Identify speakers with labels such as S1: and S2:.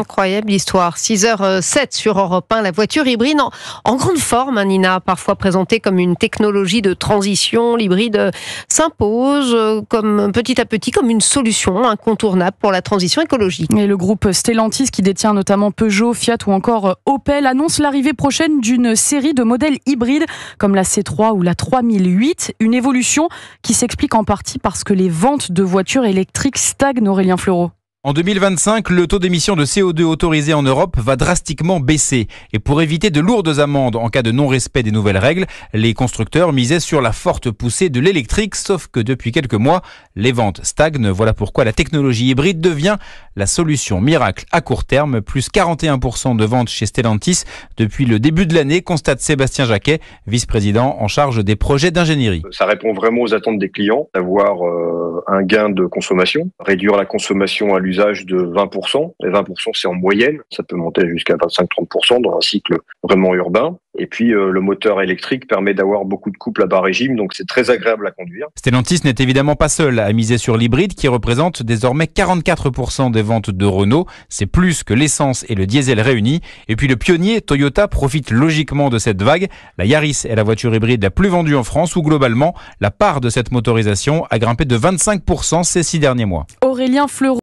S1: Incroyable l'histoire, 6h07 euh, sur Europe 1, la voiture hybride en, grande forme, hein, Nina, parfois présentée comme une technologie de transition. L'hybride euh, s'impose euh, comme petit à petit comme une solution incontournable pour la transition écologique. Et le groupe Stellantis,
S2: qui détient notamment Peugeot, Fiat ou encore Opel, annonce l'arrivée prochaine d'une série de modèles hybrides comme la C3 ou la 3008. Une évolution qui s'explique en partie parce que les ventes de voitures électriques stagnent, Aurélien Fleureau.
S3: En 2025, le taux d'émission de CO2 autorisé en Europe va drastiquement baisser. Et pour éviter de lourdes amendes en cas de non-respect des nouvelles règles, les constructeurs misaient sur la forte poussée de l'électrique, sauf que depuis quelques mois, les ventes stagnent. Voilà pourquoi la technologie hybride devient la solution miracle à court terme. Plus 41% de ventes chez Stellantis depuis le début de l'année, constate Sébastien Jacquet, vice-président en charge des projets d'ingénierie. Ça
S4: répond vraiment aux attentes des clients, d'avoir euh, un gain de consommation, réduire la consommation à lui de 20%. Et 20%, c'est en moyenne. Ça peut monter jusqu'à 25-30% dans un cycle vraiment urbain. Et puis, euh, le moteur électrique permet d'avoir beaucoup de couples à bas régime, donc c'est très agréable à conduire.
S3: Stellantis n'est évidemment pas seul à miser sur l'hybride qui représente désormais 44% des ventes de Renault. C'est plus que l'essence et le diesel réunis. Et puis, le pionnier Toyota profite logiquement de cette vague. La Yaris est la voiture hybride la plus vendue en France où globalement, la part de cette motorisation a grimpé de 25% ces six derniers mois.
S2: Aurélien Fleuron